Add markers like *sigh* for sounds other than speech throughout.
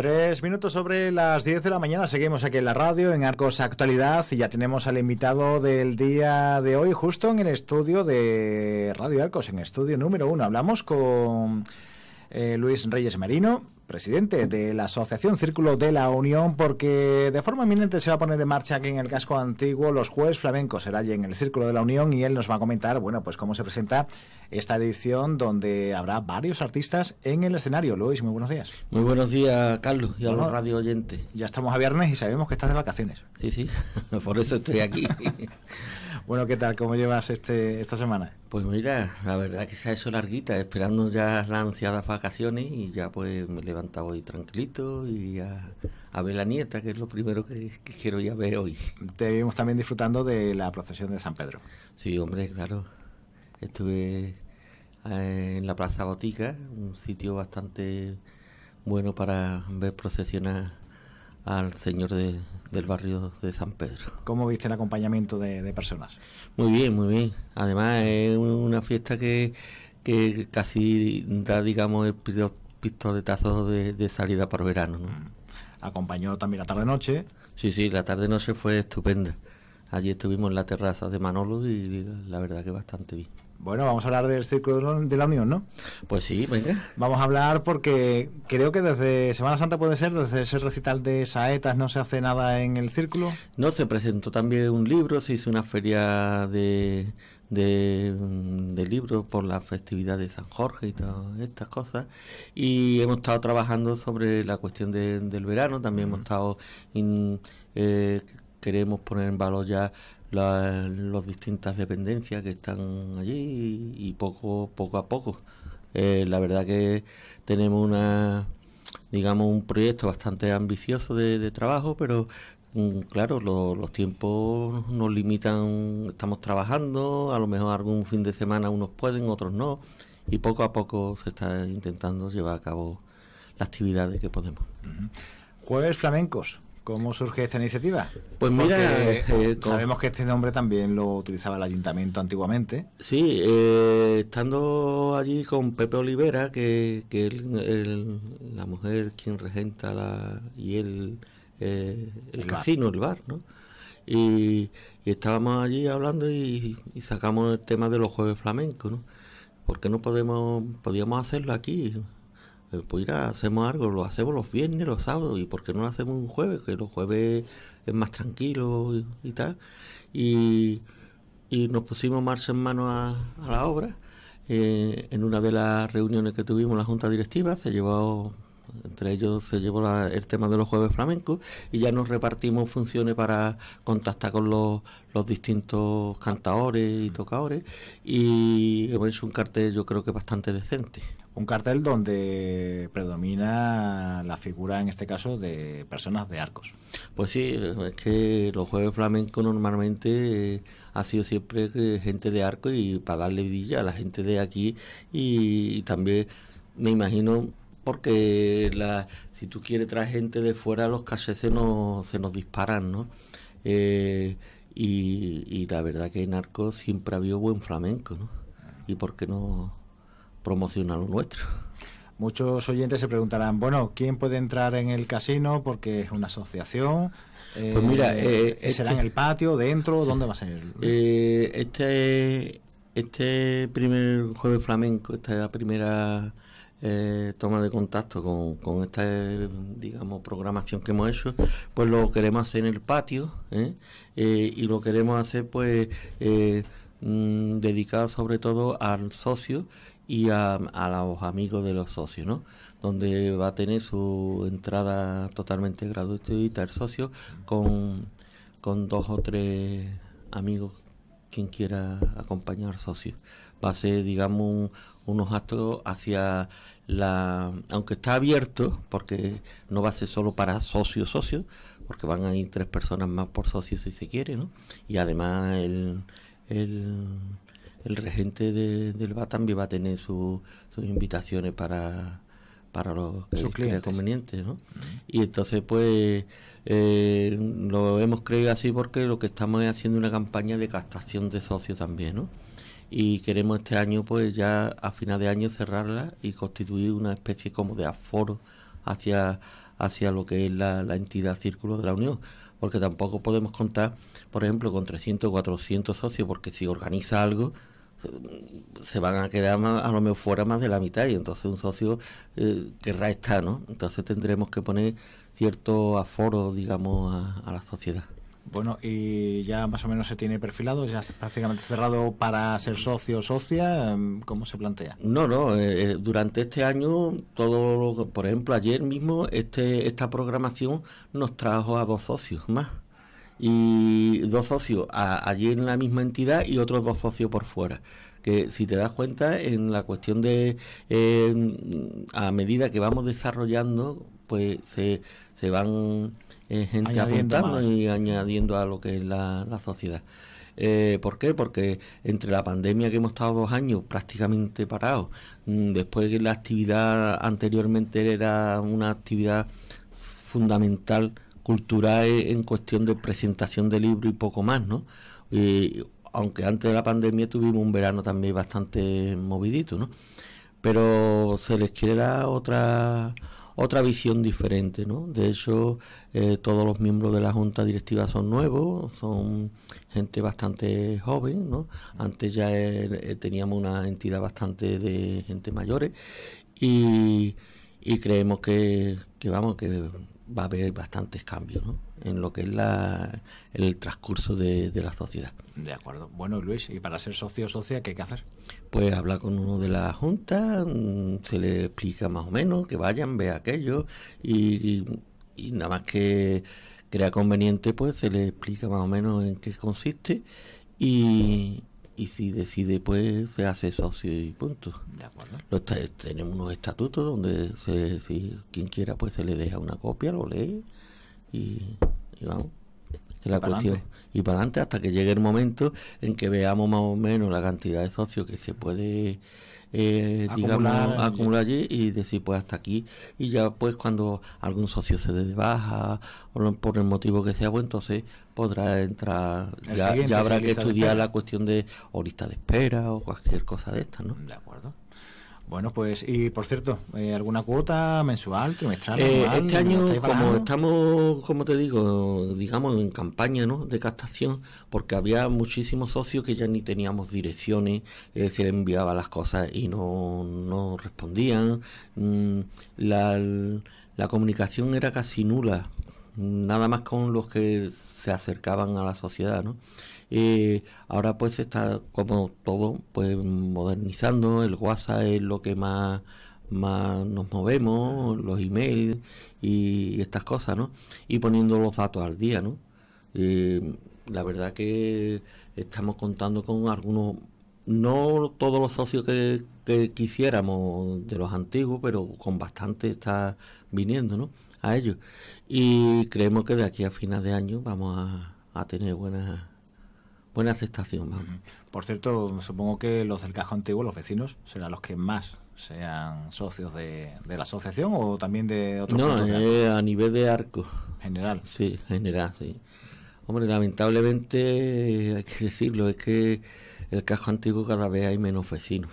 Tres minutos sobre las diez de la mañana, seguimos aquí en la radio, en Arcos Actualidad, y ya tenemos al invitado del día de hoy, justo en el estudio de Radio Arcos, en estudio número uno. Hablamos con eh, Luis Reyes Marino presidente de la Asociación Círculo de la Unión, porque de forma eminente se va a poner en marcha aquí en el casco antiguo los Jueves Flamencos, será allí en el Círculo de la Unión y él nos va a comentar, bueno, pues cómo se presenta esta edición donde habrá varios artistas en el escenario. Luis, muy buenos días. Muy buenos días, Carlos, y a los radio oyentes. Ya estamos a viernes y sabemos que estás de vacaciones. Sí, sí, *laughs* por eso estoy aquí. *laughs* Bueno, ¿qué tal? ¿Cómo llevas este, esta semana? Pues mira, la verdad que se ha hecho larguita, esperando ya las anunciadas vacaciones y ya pues me he levantado hoy tranquilito y a, a ver la nieta, que es lo primero que, quiero ya ver hoy. Te vimos también disfrutando de la procesión de San Pedro. Sí, hombre, claro. Estuve eh, en la Plaza Botica, un sitio bastante bueno para ver procesionar al señor de, del barrio de San Pedro. ¿Cómo viste el acompañamiento de, personas? Muy bien, muy bien. Además es una fiesta que, que casi da, digamos, el pistoletazo de, de salida por verano. ¿no? Mm. Acompañó también la tarde-noche. Sí, sí, la tarde-noche fue estupenda. Allí estuvimos en la terraza de Manolo y la verdad que bastante bien. Bueno, vamos a hablar del Círculo de la Unión, ¿no? Pues sí, venga. Vamos a hablar porque creo que desde Semana Santa puede ser, desde ese recital de saetas no se hace nada en el Círculo. No, se presentó también un libro, se hizo una feria de, de, libros por la festividad de San Jorge y todas estas cosas. Y hemos estado trabajando sobre la cuestión del verano, también hemos estado... Eh, queremos poner en valor ya las distintas dependencias que están allí y, poco, poco a poco. Eh, la verdad que tenemos una digamos un proyecto bastante ambicioso de, trabajo, pero mm, claro, los tiempos nos limitan, estamos trabajando, a lo mejor algún fin de semana unos pueden, otros no, y poco a poco se está intentando llevar a cabo las actividades que podemos. Jueves flamencos. ¿Cómo surge esta iniciativa? Pues mira, eh, eh, sabemos que este nombre también lo utilizaba el ayuntamiento antiguamente. Sí, eh, estando allí con Pepe Olivera, que, es la mujer quien regenta y el, casino, bar. el bar, ¿no? Y, estábamos allí hablando y, sacamos el tema de los jueves flamencos, ¿no? ¿Por qué no podemos, podíamos hacerlo aquí? Pues, pues mira, hacemos algo, lo hacemos los viernes, los sábados, y por qué no lo hacemos un jueves, que los jueves es más tranquilo y, tal. Y, nos pusimos marcha en mano a, la obra. Eh, en una de las reuniones que tuvimos la Junta Directiva se llevó entre ellos se llevó el tema de los jueves flamencos y ya nos repartimos funciones para contactar con los, los distintos cantadores y tocadores y hemos hecho un cartel yo creo que bastante decente. Un cartel donde predomina la figura, en este caso, de personas de arcos. Pues sí, es que los jueves flamencos normalmente eh, ha sido siempre eh, gente de arco y para darle vidilla a la gente de aquí y, también me imagino porque si tú quieres traer gente de fuera, los cachés se nos, se nos disparan, ¿no? Eh, y, y, la verdad que en arcos siempre ha habido buen flamenco, ¿no? ¿Y por qué no promocionar lo nuestro. Muchos oyentes se preguntarán, bueno, ¿quién puede entrar en el casino? Porque es una asociación. pues mira, eh, eh, ¿será en este- el patio, dentro? ¿Dónde va a ser? Eh, este, este primer jueves flamenco, esta es la primera toma de contacto con, con, esta, digamos, programación que hemos hecho, pues lo queremos hacer en el patio y lo queremos hacer, pues mm, dedicado sobre todo al socio y a, los amigos de los socios, ¿no? Donde va a tener su entrada totalmente gratuita el socio con, dos o tres amigos quien quiera acompañar socios. Va a ser, digamos, unos actos hacia la... Aunque está abierto, porque no va a ser solo para socios, socios, porque van a ir tres personas más por socios si se quiere, ¿no? Y además el el regente del del también va a tener sus invitaciones para, para los que conveniente, ¿no? Y entonces, pues, eh, lo hemos creído así porque lo que estamos es haciendo una campaña de captación de socios también, ¿no? Y queremos este año, pues, ya a final de año cerrarla y constituir una especie como de aforo hacia, hacia lo que es la, la entidad Círculo de la Unión porque tampoco podemos contar, por ejemplo, con 300 o 400 socios, porque si organiza algo, se van a quedar a lo mejor fuera más de la mitad y entonces un socio eh, querrá estar, ¿no? Entonces tendremos que poner cierto aforo, digamos, a, la sociedad. Bueno, y ya más o menos se tiene perfilado, ya prácticamente cerrado para ser socio o socia, em, ¿cómo se plantea? No, no, eh, eh, durante este año, todo, por ejemplo, ayer mismo, este, esta programación nos trajo a dos socios más y dos socios allí en la misma entidad y otros dos socios por fuera. Que si te das cuenta, en la cuestión de, eh, a medida que vamos desarrollando, pues se, van eh, gente apuntando y añadiendo a lo que es la, sociedad. Eh, ¿Por qué? Porque entre la pandemia que hemos estado dos años prácticamente parados, mm, después que la actividad anteriormente era una actividad fundamental cultural en cuestión de presentación de libros y poco más, ¿no? Y, aunque antes de la pandemia tuvimos un verano también bastante movidito, ¿no? Pero se les quiere dar otra otra visión diferente, ¿no? De hecho, eh, todos los miembros de la junta directiva son nuevos, son gente bastante joven, ¿no? Antes ya er, eh, teníamos una entidad bastante de gente mayores y, creemos que, que vamos que va a haber bastantes cambios en lo que es la, el transcurso de, la sociedad. De acuerdo. Bueno, Luis, ¿y para ser socio o socia qué hay que hacer? Pues hablar con uno de la Junta, mm, se le explica más o menos, que vayan, vea aquello y nada más que crea conveniente, pues se le explica más o menos en qué consiste y, y si decide, pues se hace socio y punto. De acuerdo. tenemos unos estatutos donde se, si quien quiera, pues se le deja una copia, lo lee y, vamos. Y la cuestión. Y para adelante hasta que llegue el momento en que veamos más o menos la cantidad de socios que se puede eh, digamos, acumular allí y decir, pues hasta aquí. Y ya, pues, cuando algún socio se dé de baja, o por el motivo que sea, pues entonces podrá entrar. Ya, habrá que estudiar la cuestión de o de espera o cualquier cosa de esta, ¿no? De acuerdo. Bueno, pues, y por cierto, eh, ¿alguna cuota mensual, trimestral? Eh, este año, como estamos, como te digo, digamos, en campaña ¿no? de captación, porque había muchísimos socios que ya ni teníamos direcciones, es decir, enviaba las cosas y no, no respondían. Mm, la, la comunicación era casi nula, nada más con los que se acercaban a la sociedad, ¿no? y eh, ahora pues está como todo pues modernizando, el WhatsApp es lo que más, más nos movemos, los emails y, estas cosas, ¿no? Y poniendo los datos al día, ¿no? Eh, la verdad que estamos contando con algunos, no todos los socios que, quisiéramos de los antiguos, pero con bastante está viniendo, ¿no? A ellos. Y creemos que de aquí a final de año vamos a tener buenas buena aceptación. Por cierto, supongo que los del casco antiguo, los vecinos, serán los que más sean socios de, la asociación o también de otros. No, eh, a nivel de arco. General. Sí, general, sí. Hombre, lamentablemente, hay que decirlo, es que el casco antiguo cada vez hay menos vecinos,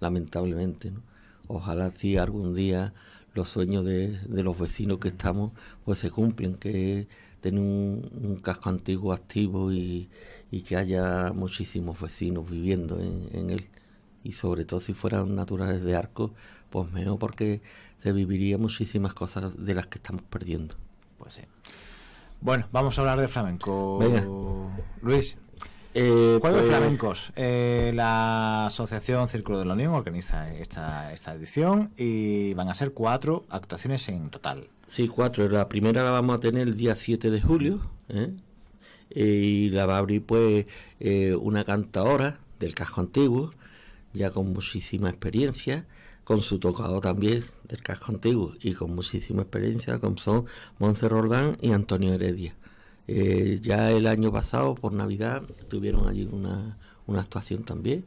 lamentablemente. ¿no? Ojalá si algún día los sueños de, los vecinos que estamos pues se cumplen, que tener un, casco antiguo activo y, que haya muchísimos vecinos viviendo en, él. Y sobre todo si fueran naturales de arco, pues menos, porque se viviría muchísimas cosas de las que estamos perdiendo. Pues sí. Bueno, vamos a hablar de flamenco. Luis. Eh, Juegos Flamencos. Eh, la Asociación Círculo de la Unión organiza esta, edición y van a ser cuatro actuaciones en total. Sí, cuatro. La primera la vamos a tener el día 7 de julio ¿eh? Eh, y la va a abrir pues una cantadora del casco antiguo, ya con muchísima experiencia, con su tocado también del casco antiguo y con muchísima experiencia, como son Monse Roldán y Antonio Heredia. Eh, ya el año pasado, por Navidad, tuvieron allí una, actuación también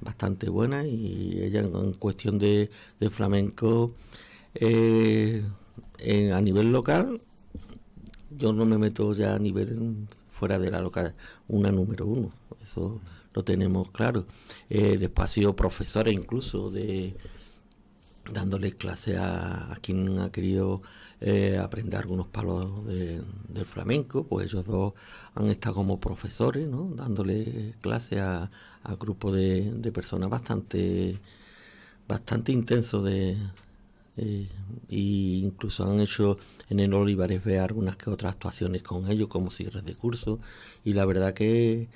bastante buena y ella en, cuestión de, flamenco eh, a nivel local yo no me meto ya a nivel fuera de la local una número uno eso lo tenemos claro eh, después ha sido profesora incluso de dándole clase a quien ha querido eh, aprender algunos palos del flamenco, pues ellos dos han estado como profesores, ¿no? dándole clases a, grupos de, personas bastante, bastante intensos de... Eh, incluso han hecho en el Olivares ver algunas que otras actuaciones con ellos como cierres de curso y la verdad que,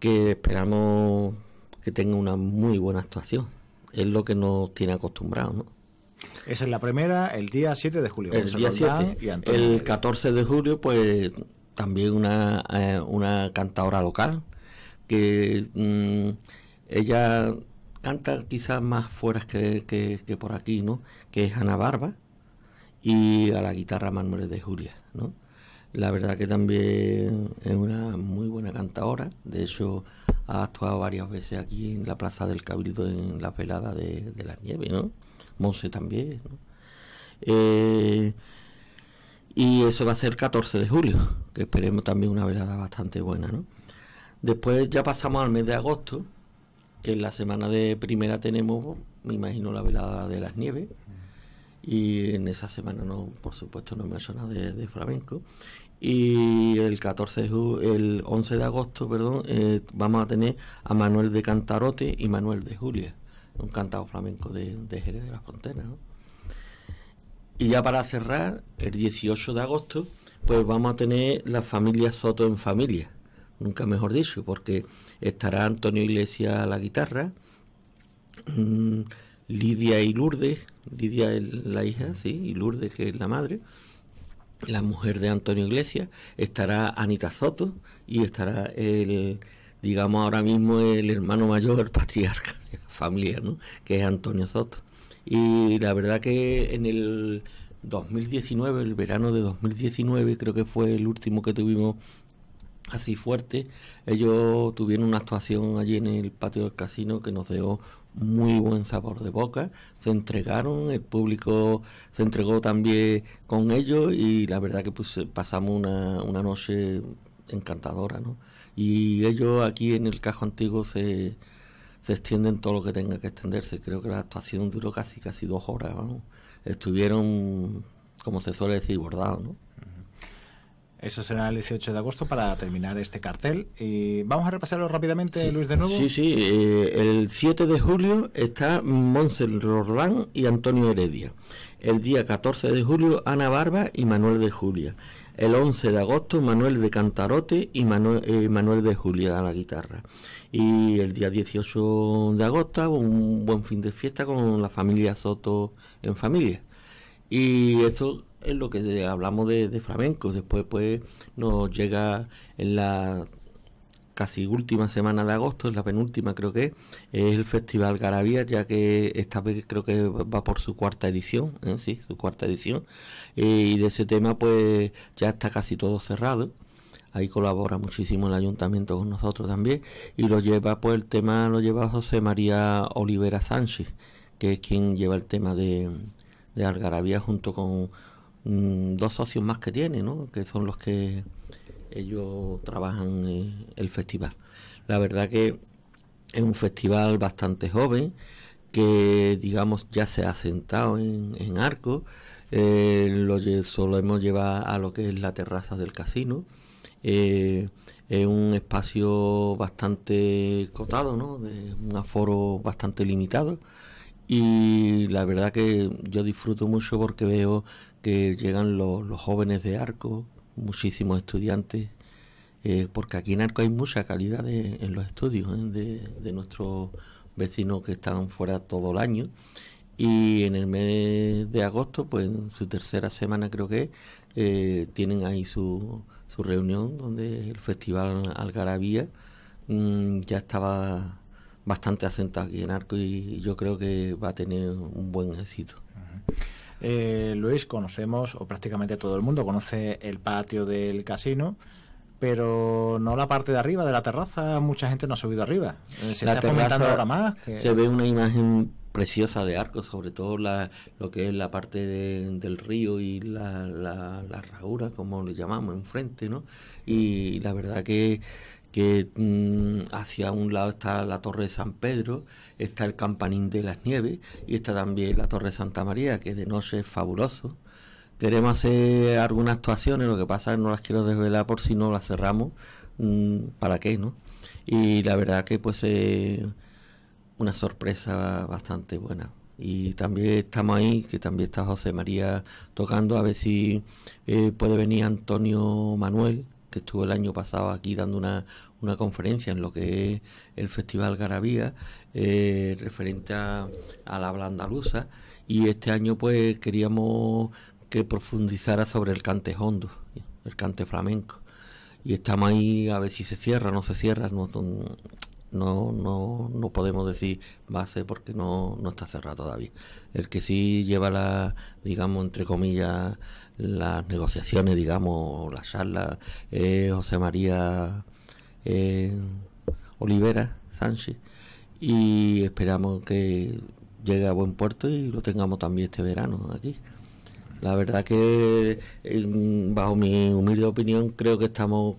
que esperamos que tenga una muy buena actuación es lo que nos tiene acostumbrados ¿no? Esa es la primera, el día 7 de julio. El, día 14 de julio, pues también una, eh, cantadora local, que mm, ella canta quizás más fuera que, por aquí, ¿no? Que es Ana Barba y a la guitarra Manuel de Julia, ¿no? La verdad que también es una muy buena cantadora. De hecho, ha actuado varias veces aquí en la Plaza del Cabildo en la pelada de, de la nieve, ¿no? Monse también. Eh, y eso va a ser el 14 de julio, que esperemos también una velada bastante buena. ¿no? Después ya pasamos al mes de agosto, que en la semana de primera tenemos, me imagino, la velada de las nieves. Y en esa semana, no por supuesto, no me de, de flamenco. Y el 14 de el 11 de agosto, perdón, eh, vamos a tener a Manuel de Cantarote y Manuel de Julia un cantado flamenco de, Jerez de las Fronteras. Y ya para cerrar, el 18 de agosto, pues vamos a tener la familia Soto en familia, nunca mejor dicho, porque estará Antonio Iglesias a la guitarra, mm, Lidia y Lourdes, Lidia es la hija, sí, y Lourdes que es la madre, la mujer de Antonio Iglesias, estará Anita Soto y estará el, digamos ahora mismo el hermano mayor, patriarca *laughs* familiar, ¿no? que es Antonio Soto. Y la verdad que en el 2019, el verano de 2019, creo que fue el último que tuvimos así fuerte, ellos tuvieron una actuación allí en el patio del casino que nos dio muy buen sabor de boca, se entregaron, el público se entregó también con ellos y la verdad que pues, pasamos una, una noche encantadora, ¿no? Y ellos aquí en el Cajo Antiguo se, se extienden todo lo que tenga que extenderse. Creo que la actuación duró casi casi dos horas. Estuvieron, como se suele decir, bordados. Eso será el 18 de agosto para terminar este cartel. Y vamos a repasarlo rápidamente, Luis, de nuevo. Sí, sí. Eh, el 7 de julio está Monsel Rordán y Antonio Heredia. El día 14 de julio, Ana Barba y Manuel de Julia el 11 de agosto Manuel de Cantarote y eh, Manuel, de Julián a la guitarra. Y el día 18 de agosto un buen fin de fiesta con la familia Soto en familia. Y eso es lo que hablamos de, de flamencos. Después pues nos llega en la casi última semana de agosto, es la penúltima creo que es, el Festival Garabía, ya que esta vez creo que va por su cuarta edición, ¿eh? sí, su cuarta edición, eh, y de ese tema pues ya está casi todo cerrado. Ahí colabora muchísimo el ayuntamiento con nosotros también y lo lleva pues el tema lo lleva José María Olivera Sánchez, que es quien lleva el tema de, de Algarabía junto con mm, dos socios más que tiene, ¿no? Que son los que ellos trabajan el festival. La verdad que es un festival bastante joven, que digamos ya se ha sentado en, Arco, eh, lo solemos llevar a lo que es la terraza del casino. Eh, es un espacio bastante cotado, ¿no? un aforo bastante limitado. Y la verdad que yo disfruto mucho porque veo que llegan los jóvenes de Arco, muchísimos estudiantes, eh, porque aquí en Arco hay mucha calidad en los estudios ¿eh? de, nuestros vecinos que están fuera todo el año. Y en el mes de agosto, pues en su tercera semana creo que eh, tienen ahí su, su reunión donde el Festival Algarabía mm, ya estaba bastante asentado aquí en Arco y yo creo que va a tener un buen éxito. Eh, Luis, conocemos, o prácticamente todo el mundo conoce el patio del casino pero no la parte de arriba de la terraza, mucha gente no ha subido arriba. Eh, se está fomentando ahora más. Se ve una imagen preciosa de arcos, sobre todo lo que es la parte del río y la, la, como le llamamos, enfrente, ¿no? Y la verdad que que mm, hacia un lado está la Torre de San Pedro, está el Campanín de las Nieves y está también la Torre de Santa María, que de noche es fabuloso. Queremos hacer algunas actuaciones, lo que pasa es que no las quiero desvelar por si no las cerramos, mm, ¿para qué, no? Y la verdad que pues es una sorpresa bastante buena. Y también estamos ahí, que también está José María tocando, a ver si eh, puede venir Antonio Manuel, que estuvo el año pasado aquí dando una, conferencia en lo que es el Festival Garabía, eh, referente a, la habla andaluza, y este año pues queríamos que profundizara sobre el cante hondo, el cante flamenco. Y estamos ahí a ver si se cierra, no se cierra, no, no, podemos decir base porque no, no está cerrado todavía. El que sí lleva la, digamos, entre comillas, las negociaciones, digamos, las charlas, eh, José María eh, Olivera Sánchez, y esperamos que llegue a buen puerto y lo tengamos también este verano aquí. La verdad que, bajo mi humilde opinión, creo que estamos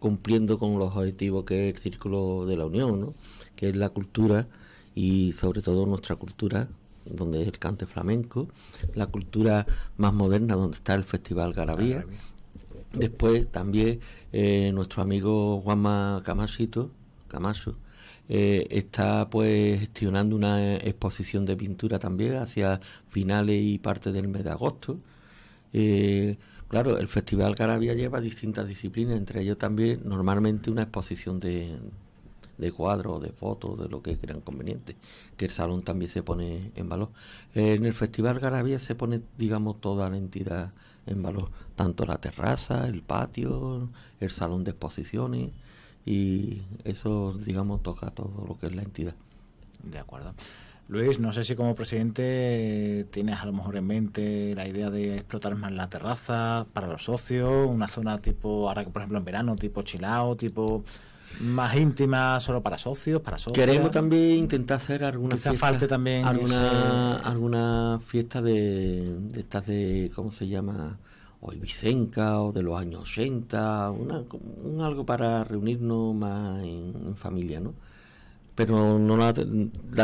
cumpliendo con los objetivos que es el Círculo de la Unión, que es la cultura y sobre todo nuestra cultura donde es el cante flamenco, la cultura más moderna, donde está el Festival Garabía. Después también eh, nuestro amigo Juanma Camasito, Camaso, eh, está pues gestionando una exposición de pintura también hacia finales y parte del mes de agosto. Eh, claro, el Festival Garabía lleva distintas disciplinas, entre ellos también normalmente una exposición de, de cuadros, de fotos, de lo que crean conveniente, que el salón también se pone en valor. En el Festival Garabía se pone, digamos, toda la entidad en valor, tanto la terraza, el patio, el salón de exposiciones, y eso, digamos, toca todo lo que es la entidad. De acuerdo. Luis, no sé si como presidente tienes a lo mejor en mente la idea de explotar más la terraza para los socios, una zona tipo, ahora que por ejemplo en verano, tipo chilao, tipo más íntima solo para socios, para socios. Queremos también intentar hacer alguna fiesta, también alguna fiesta de, estas de ¿cómo se llama? o Ibicenca o de los años 80, algo para reunirnos más en, familia, ¿no? Pero no la,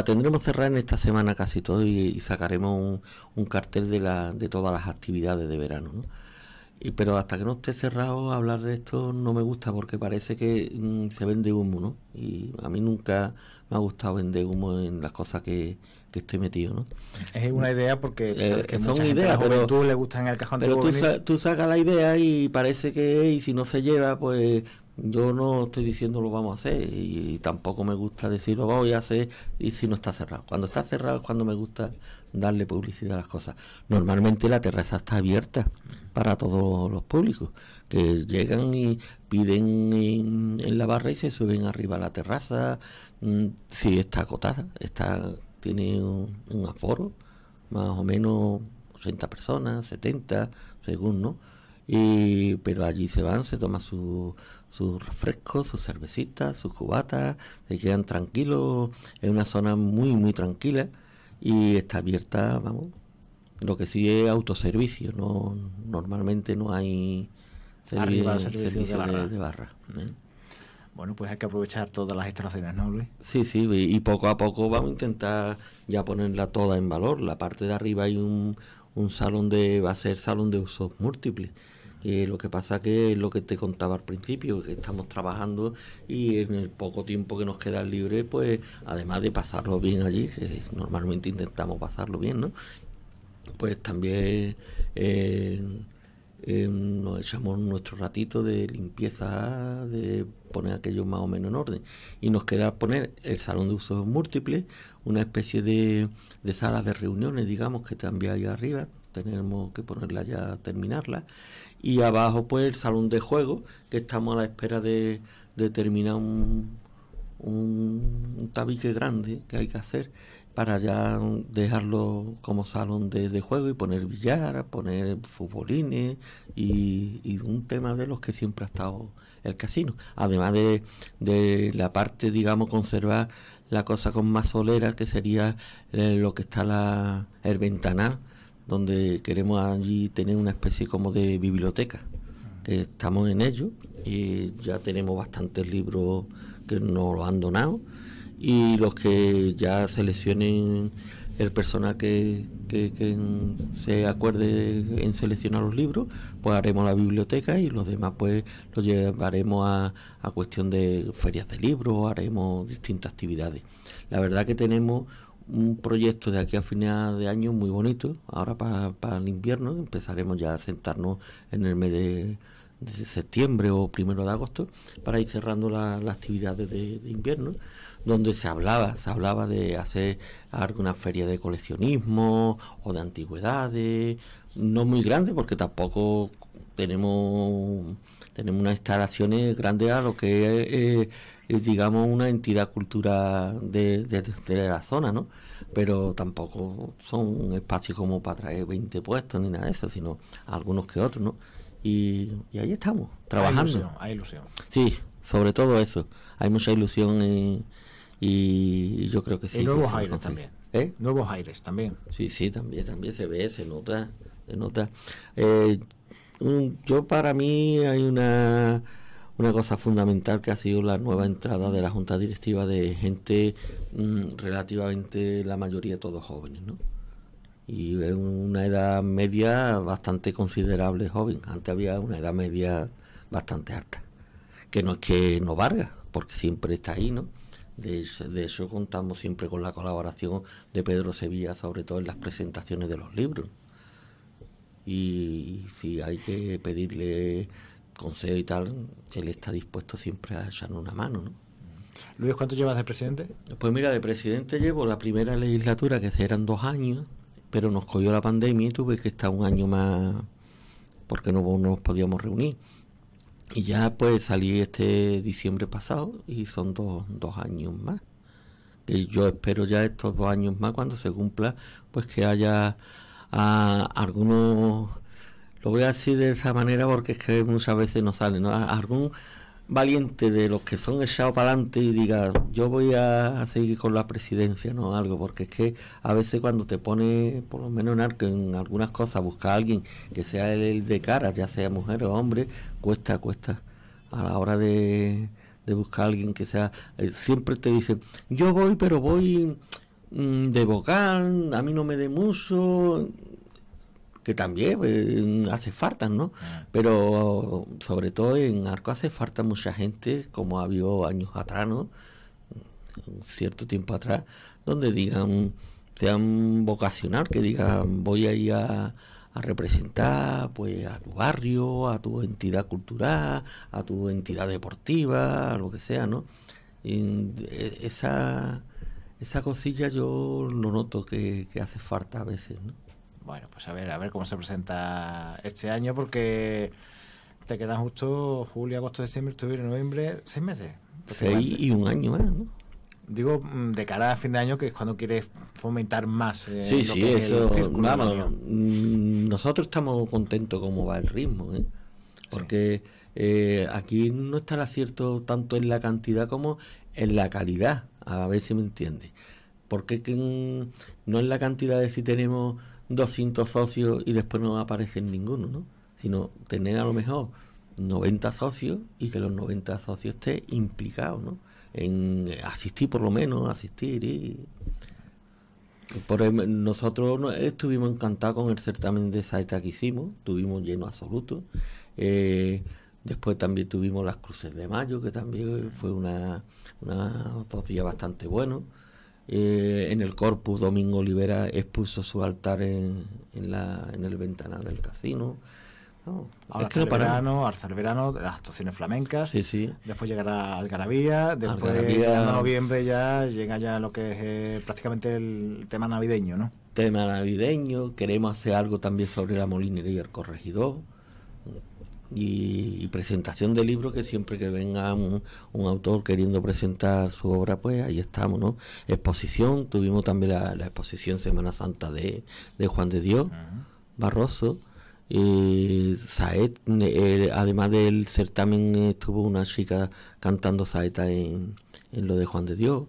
tendremos cerrada en esta semana casi todo y, sacaremos un, cartel de, de todas las actividades de verano, ¿no? Y, pero hasta que no esté cerrado, hablar de esto no me gusta porque parece que mm, se vende humo, ¿no? Y a mí nunca me ha gustado vender humo en las cosas que, estoy metido, ¿no? Es una idea porque eh, que son ideas, pero tú le gustan el cajón. Pero tú, tú sacas la idea y parece que y si no se lleva, pues yo no estoy diciendo lo vamos a hacer y, tampoco me gusta decir lo voy a hacer y si no está cerrado. Cuando está cerrado es cuando me gusta darle publicidad a las cosas. Normalmente la terraza está abierta para todos los públicos que llegan y piden en, la barra y se suben arriba a la terraza. Mm, si está acotada, está tiene un, aforo más o menos 80 personas, 70, según, ¿no? Y, pero allí se van, se toma su, sus refrescos, sus cervecitas, sus cubatas, se quedan tranquilos, en una zona muy, muy tranquila y está abierta, vamos, lo que sí es autoservicio, no normalmente no hay servicio, de barra. ¿eh? Bueno, pues hay que aprovechar todas las instalaciones, ¿no, Luis? Sí, sí, y poco a poco vamos a intentar ya ponerla toda en valor. La parte de arriba hay un, un salón de, va a ser salón de usos múltiples que lo que pasa que es lo que te contaba al principio, que estamos trabajando y en el poco tiempo que nos queda libre, pues además de pasarlo bien allí, que normalmente intentamos pasarlo bien, ¿no? Pues también eh, eh, nos echamos nuestro ratito de limpieza, de poner aquello más o menos en orden. Y nos queda poner el salón de usos múltiples, una especie de, de salas de reuniones, digamos, que también hay arriba, tenemos que ponerla ya, terminarla y abajo pues el salón de juego, que estamos a la espera de, terminar un, un, tabique grande que hay que hacer para ya dejarlo como salón de, juego y poner billar, poner futbolines y, un tema de los que siempre ha estado el casino. Además de, la parte, digamos, conservar la cosa con más solera, que sería eh, lo que está la, el ventanal donde queremos allí tener una especie como de biblioteca, ah. estamos en ello, y ya tenemos bastantes libros que nos lo han donado, y los que ya seleccionen el personal que, se acuerde en seleccionar los libros, pues haremos la biblioteca y los demás pues los llevaremos a, a cuestión de ferias de libros, haremos distintas actividades. La verdad que tenemos un proyecto de aquí a final de año muy bonito, ahora para, el invierno, empezaremos ya a sentarnos en el mes de, septiembre o primero de agosto, para ir cerrando las actividades de, invierno, donde se hablaba, se hablaba de hacer alguna feria de coleccionismo o de antigüedades, no muy grande porque tampoco tenemos tenemos unas instalaciones grandes a lo que es eh, digamos, una entidad cultural de, la zona, ¿no? Pero tampoco son un espacio como para traer 20 puestos ni nada de eso, sino algunos que otros, ¿no? Y, ahí estamos, trabajando. Hay ilusión, hay ilusión. Sí, sobre todo eso. Hay mucha ilusión y, y yo creo que sí. nuevos aires también. ¿Eh? Nuevos aires también. Sí, sí, también, también se ve, se nota, se nota. Eh, yo para mí hay una una cosa fundamental que ha sido la nueva entrada de la Junta Directiva de gente mm, relativamente, la mayoría todos jóvenes, ¿no? Y es una edad media bastante considerable joven. Antes había una edad media bastante alta. Que no es que no varga porque siempre está ahí, ¿no? De, eso contamos siempre con la colaboración de Pedro Sevilla, sobre todo en las presentaciones de los libros. y si hay que pedirle consejo y tal, él está dispuesto siempre a echarle una mano, ¿no? Luis, ¿cuánto llevas de presidente? Pues mira, de presidente llevo la primera legislatura, que eran dos años, pero nos cogió la pandemia y tuve que estar un año más porque no, nos podíamos reunir. Y ya pues salí este diciembre pasado y son dos, dos años más. Que yo espero ya estos dos años más cuando se cumpla, pues que haya ah, algunos lo voy a decir de esa manera porque es que muchas veces no sale, Algún valiente de los que son echados para adelante y diga, yo voy a, seguir con la presidencia, ¿no? Algo, porque es que a veces cuando te pone, por lo menos en, en algunas cosas, ...busca a alguien que sea el, de cara, ya sea mujer o hombre, cuesta, cuesta. A la hora de, buscar a alguien que sea, eh, siempre te dicen, yo voy, pero voy mm, de vocal, a mí no me de mucho, que también eh, hace falta, ¿no? Ah. Pero sobre todo en Arco hace falta mucha gente, como ha habido años atrás, ¿no? Un cierto tiempo atrás, donde digan, sean vocacional, que digan, voy a ir a, representar pues a tu barrio, a tu entidad cultural, a tu entidad deportiva, lo que sea, ¿no? E, esa, esa cosilla yo lo noto que, que hace falta a veces, ¿no? bueno, pues a ver, a ver cómo se presenta este año, porque te quedan justo julio, agosto, diciembre, octubre, noviembre, seis meses. Seis y un año más, ¿no? Digo, mm, de cara a fin de año, que es cuando quieres fomentar más. Eh, sí, sí, eso. Mm, nosotros estamos contentos cómo va el ritmo, ¿eh? Porque eh, aquí no está el acierto tanto en la cantidad como en la calidad, a ver si me entiendes. Porque mm, no es la cantidad de si tenemos 200 socios y después no aparecen ninguno, ¿no? Sino tener a lo mejor 90 socios y que los 90 socios estén implicados, En asistir por lo menos, asistir y... Por nosotros estuvimos encantados con el certamen de saeta que hicimos, tuvimos lleno absoluto. Eh, después también tuvimos las cruces de mayo, que también fue una, una dos días bastante bueno. Eh, en el Corpus Domingo Olivera expuso su altar en, la, en el ventanal del casino. el verano, las actuaciones flamencas. Sí, sí. Después llegará Algarabía. Después, en noviembre, ya llega ya lo que es eh, prácticamente el tema navideño, ¿no? Tema navideño. Queremos hacer algo también sobre la molinería y el corregidor y, presentación de libros que siempre que venga un, autor queriendo presentar su obra, pues ahí estamos, ¿no? Exposición, tuvimos también la, exposición Semana Santa de, de Juan de Dios, Barroso, Y Saet, eh, además del certamen estuvo una chica cantando saeta en, en lo de Juan de Dios.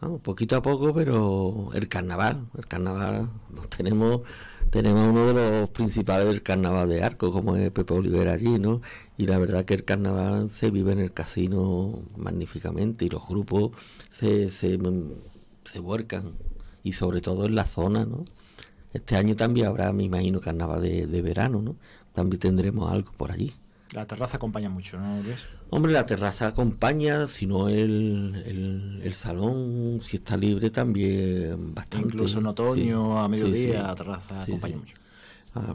Vamos, poquito a poco, pero el carnaval, el carnaval, nos tenemos tenemos uno de los principales del carnaval de Arco, como es Pepe Olivera allí, ¿no? Y la verdad que el carnaval se vive en el casino magníficamente y los grupos se, mm, se, vuelcan, y sobre todo en la zona, ¿no? Este año también habrá, me imagino, carnaval de, de verano, ¿no? También tendremos algo por allí. La terraza acompaña mucho, ¿no, Hombre, la terraza acompaña, sino el, el, salón, si está libre también bastante. Incluso en otoño, a mediodía, la terraza acompaña mucho. Ah,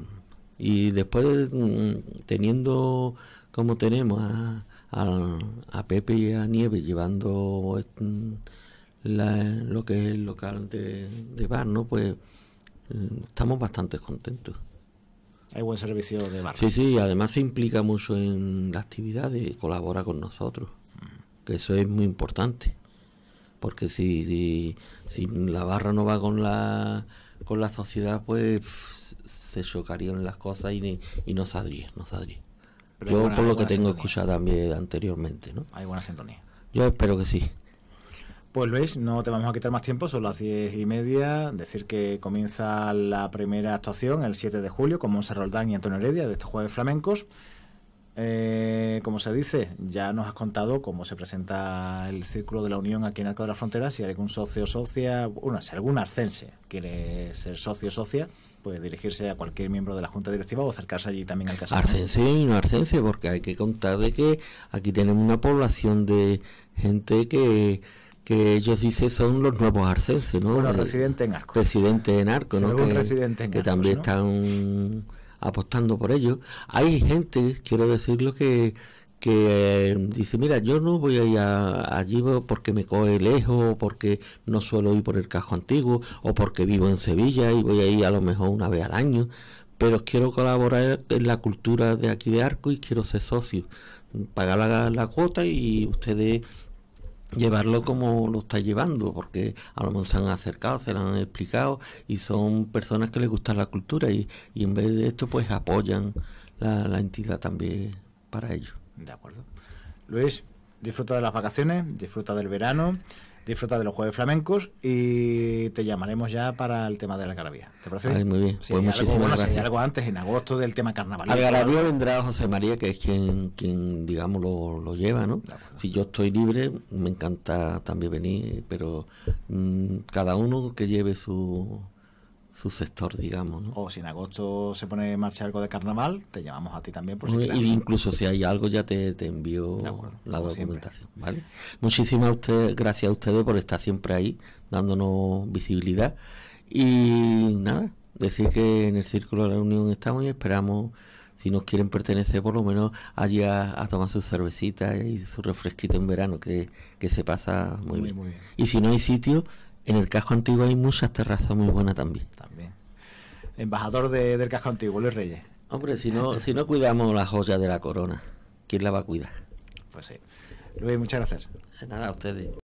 y después, mm, teniendo como tenemos a, Pepe y a Nieve llevando mm, lo que es el local de, de bar, ¿no? Pues mm, estamos bastante contentos hay buen servicio de barra. Sí, sí, además se implica mucho en la actividad y colabora con nosotros, mm. que eso es muy importante, porque si, si, la barra no va con la, con la sociedad, pues se chocarían las cosas y, y no saldría, no saldría. Yo por lo que tengo escuchado también anteriormente, ¿no? Hay buena sintonía. Yo espero que sí. Pues veis, no te vamos a quitar más tiempo, son las diez y media. Decir que comienza la primera actuación el 7 de julio con Monse Roldán y Antonio Heredia de estos Jueves Flamencos. Eh, como se dice, ya nos has contado cómo se presenta el Círculo de la Unión aquí en Arco de la Frontera. Si algún socio socia, bueno, si algún arcense quiere ser socio socia, puede dirigirse a cualquier miembro de la Junta Directiva o acercarse allí también al caso. Arcense y no arcense, porque hay que contar de que aquí tenemos una población de gente que que ellos dicen son los nuevos arcenses, ¿no? Bueno, eh, residentes en arco. Residentes en arco, ¿no? que, también están apostando por ellos. Hay gente, quiero decirlo, que, que eh, dice, mira, yo no voy a ir allí porque me coge lejos, porque no suelo ir por el casco antiguo, o porque vivo en Sevilla y voy a ir a lo mejor una vez al año, pero quiero colaborar en la cultura de aquí de Arco y quiero ser socio. Pagar la, la cuota y ustedes llevarlo como lo está llevando, porque a lo mejor se han acercado, se lo han explicado y son personas que les gusta la cultura y, en vez de esto pues apoyan la, entidad también para ello. De acuerdo. Luis, disfruta de las vacaciones, disfruta del verano disfruta de los jueves flamencos y te llamaremos ya para el tema de la Garabía. ¿Te parece bien? muy bien. pues muchísimas algo, gracias. algo antes, en agosto, del tema carnaval. la Garabía vendrá José María, que es quien, digamos, lo, lleva, ¿no? Si yo estoy libre, me encanta también venir, pero mm, cada uno que lleve su su sector, digamos. O si en agosto se pone en marcha algo de carnaval, te llamamos a ti también. Por si incluso si hay algo, ya te, te envío la documentación. ¿vale? Muchísimas gracias a ustedes por estar siempre ahí, dándonos visibilidad. Y nada, decir que en el Círculo de la Unión estamos y esperamos si nos quieren pertenecer, por lo menos allá a, tomar sus cervecitas y su refresquito en verano, que, se pasa muy, bien. Y si no hay sitio, en el casco antiguo hay muchas terrazas muy buenas también. También. Embajador del casco antiguo, Luis Reyes. Hombre, si no, si no cuidamos la joya de la corona, ¿quién la va a cuidar? Pues sí. Luis, muchas gracias. Nada, a ustedes.